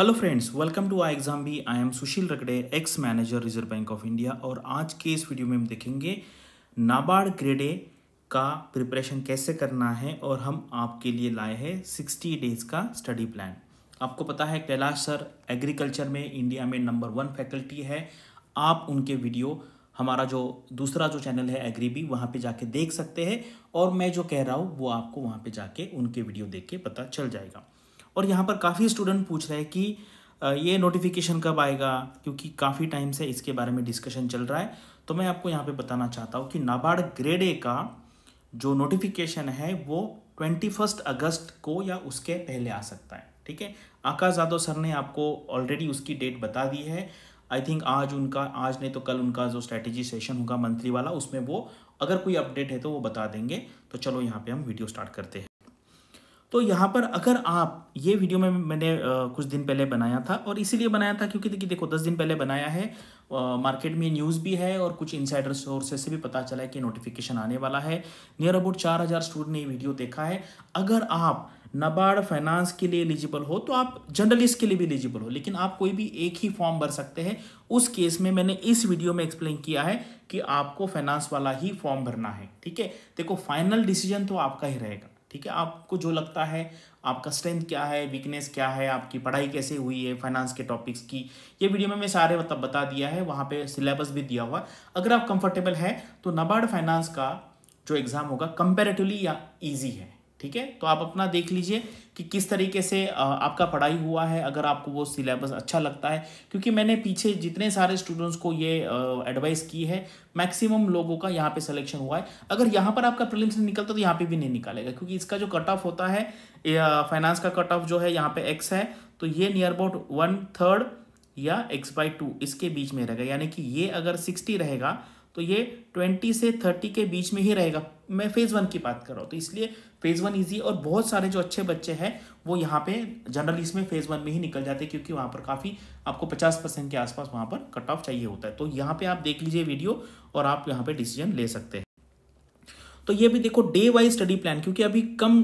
hello friends welcome to I exam B I am Sushil Rakde ex manager Reserve Bank of India और आज के इस video में हम देखेंगे नाबार्ड ग्रेड ए का प्रिपरेशन कैसे करना है और हम आपके लिए लाए हैं सिक्सटी डेज का स्टडी प्लान आपको पता है कैलाश सर एग्रीकल्चर में इंडिया में नंबर वन फैकल्टी है आप उनके वीडियो हमारा जो दूसरा जो चैनल है एग्री वहाँ पे जाके देख सकते हैं और मैं जो कह रहा हूँ वो आपको वहाँ पे जाके उनके वीडियो देख के पता चल जाएगा और यहाँ पर काफ़ी स्टूडेंट पूछ रहे हैं कि ये नोटिफिकेशन कब आएगा क्योंकि काफ़ी टाइम से इसके बारे में डिस्कशन चल रहा है तो मैं आपको यहाँ पे बताना चाहता हूँ कि नाबार्ड ग्रेड ए का जो नोटिफिकेशन है वो ट्वेंटी फर्स्ट अगस्त को या उसके पहले आ सकता है ठीक है आकाश यादव सर ने आपको ऑलरेडी उसकी डेट बता दी है आई थिंक आज उनका आज नहीं तो कल उनका जो स्ट्रैटेजी सेशन होगा मंथली वाला उसमें वो अगर कोई अपडेट है तो वो बता देंगे तो चलो यहाँ पे हम वीडियो स्टार्ट करते हैं तो यहाँ पर अगर आप ये वीडियो में मैंने कुछ दिन पहले बनाया था और इसीलिए बनाया था क्योंकि देखिए देखो दस दिन पहले बनाया है मार्केट में न्यूज़ भी है और कुछ इनसाइडर सोर्सेस से भी पता चला है कि नोटिफिकेशन आने वाला है नियर अबाउट चार हज़ार स्टूडेंट ने ये वीडियो देखा है अगर आप नबार्ड फाइनेंस के लिए एलिजिबल हो तो आप जर्नलिस्ट के लिए भी एलिजिबल हो लेकिन आप कोई भी एक ही फॉर्म भर सकते हैं उस केस में मैंने इस वीडियो में एक्सप्लेन किया है कि आपको फाइनेंस वाला ही फॉर्म भरना है ठीक है देखो फाइनल डिसीजन तो आपका ही रहेगा ठीक है आपको जो लगता है आपका स्ट्रेंथ क्या है वीकनेस क्या है आपकी पढ़ाई कैसे हुई है फाइनेंस के टॉपिक्स की ये वीडियो में मैं सारे मतलब बता दिया है वहाँ पे सिलेबस भी दिया हुआ अगर आप कंफर्टेबल है तो नबार्ड फाइनेंस का जो एग्ज़ाम होगा कंपेरेटिवली या ईजी है ठीक है तो आप अपना देख लीजिए कि किस तरीके से आपका पढ़ाई हुआ है अगर आपको वो सिलेबस अच्छा लगता है क्योंकि मैंने पीछे जितने सारे स्टूडेंट्स को ये एडवाइस की है मैक्सिमम लोगों का यहाँ पे सिलेक्शन हुआ है अगर यहाँ पर आपका प्रिलिम्स निकलता तो यहाँ पे भी नहीं निकालेगा क्योंकि इसका जो कट ऑफ होता है फाइनेंस का कट ऑफ जो है यहाँ पे एक्स है तो ये नियर अबाउट वन थर्ड या एक्स बाई टू इसके बीच में रहेगा यानी कि ये अगर सिक्सटी रहेगा तो ये ट्वेंटी से थर्टी के बीच में ही रहेगा मैं फेज़ वन की बात कर रहा हूँ तो इसलिए फेज़ वन ईजी और बहुत सारे जो अच्छे बच्चे हैं वो यहाँ पे जनरली इसमें फेज़ वन में ही निकल जाते हैं क्योंकि वहाँ पर काफ़ी आपको पचास परसेंट के आसपास वहाँ पर कट ऑफ चाहिए होता है तो यहाँ पर आप देख लीजिए वीडियो और आप यहाँ पर डिसीजन ले सकते हैं तो ये भी देखो डे वाइज स्टडी प्लान क्योंकि अभी कम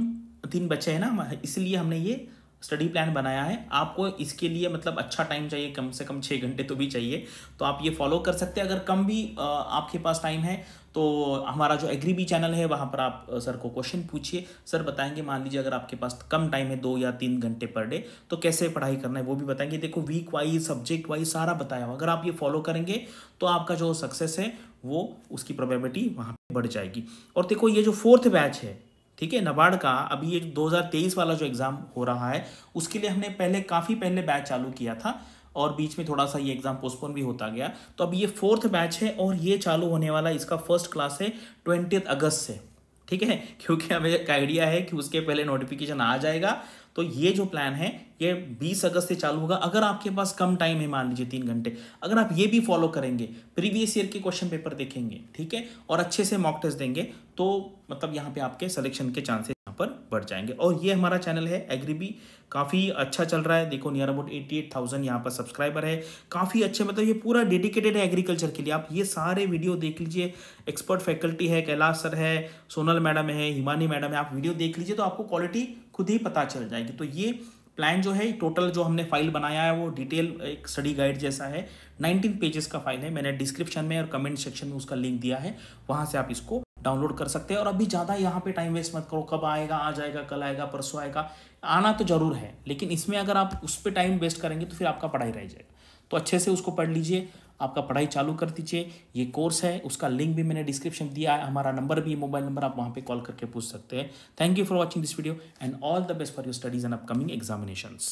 दिन बचे हैं ना इसलिए हमने ये स्टडी प्लान बनाया है आपको इसके लिए मतलब अच्छा टाइम चाहिए कम से कम छः घंटे तो भी चाहिए तो आप ये फॉलो कर सकते हैं अगर कम भी आपके पास टाइम है तो हमारा जो एग्री बी चैनल है वहाँ पर आप सर को क्वेश्चन पूछिए सर बताएंगे मान लीजिए अगर आपके पास कम टाइम है दो या तीन घंटे पर डे तो कैसे पढ़ाई करना है वो भी बताएंगे देखो वीक वाइज सब्जेक्ट वाइज सारा बताया हुआ अगर आप ये फॉलो करेंगे तो आपका जो सक्सेस है वो उसकी प्रोबेबिलिटी वहाँ पर बढ़ जाएगी और देखो ये जो फोर्थ बैच है ठीक है नबार्ड का अभी ये 2023 वाला जो एग्ज़ाम हो रहा है उसके लिए हमने पहले काफ़ी पहले बैच चालू किया था और बीच में थोड़ा सा ये एग्ज़ाम पोस्टपोन भी होता गया तो अब ये फोर्थ बैच है और ये चालू होने वाला इसका फर्स्ट क्लास है ट्वेंटी अगस्त से ठीक है क्योंकि हमें एक आइडिया है कि उसके पहले नोटिफिकेशन आ जाएगा तो ये जो प्लान है ये 20 अगस्त से चालू होगा अगर आपके पास कम टाइम है मान लीजिए तीन घंटे अगर आप ये भी फॉलो करेंगे प्रीवियस ईयर के क्वेश्चन पेपर देखेंगे ठीक है और अच्छे से मॉक टेस्ट देंगे तो मतलब यहाँ पे आपके सिलेक्शन के चांसेस पर बढ़ जाएंगे और ये हमारा चैनल है एग्रीबी काफ़ी अच्छा चल रहा है देखो near about eighty eight thousand यहाँ पर सब्सक्राइबर है काफ़ी अच्छे मतलब ये पूरा डेडिकेटेड है एग्रीकल्चर के लिए आप ये सारे वीडियो देख लीजिए एक्सपर्ट फैकल्टी है कैलाश सर है सोनल मैडम है हिमानी मैडम है आप वीडियो देख लीजिए तो आपको क्वालिटी खुद ही पता चल जाएगी तो ये प्लान जो है टोटल जो हमने फाइल बनाया है वो डिटेल एक स्टडी गाइड जैसा है 19 पेजेस का फाइल है मैंने डिस्क्रिप्शन में और कमेंट सेक्शन में उसका लिंक दिया है वहाँ से आप इसको डाउनलोड कर सकते हैं और अभी ज़्यादा यहाँ पे टाइम वेस्ट मत करो कब आएगा आ जाएगा कल आएगा परसों आएगा आना तो ज़रूर है लेकिन इसमें अगर आप उस पर टाइम वेस्ट करेंगे तो फिर आपका पढ़ाई रह जाएगा तो अच्छे से उसको पढ़ लीजिए आपका पढ़ाई चालू कर दीजिए ये कोर्स है उसका लिंक भी मैंने डिस्क्रिप्शन दिया है हमारा नंबर भी मोबाइल नंबर आप वहाँ पर कॉल करके पूछ सकते हैं thank you for watching this video and all the best for your studies and upcoming examination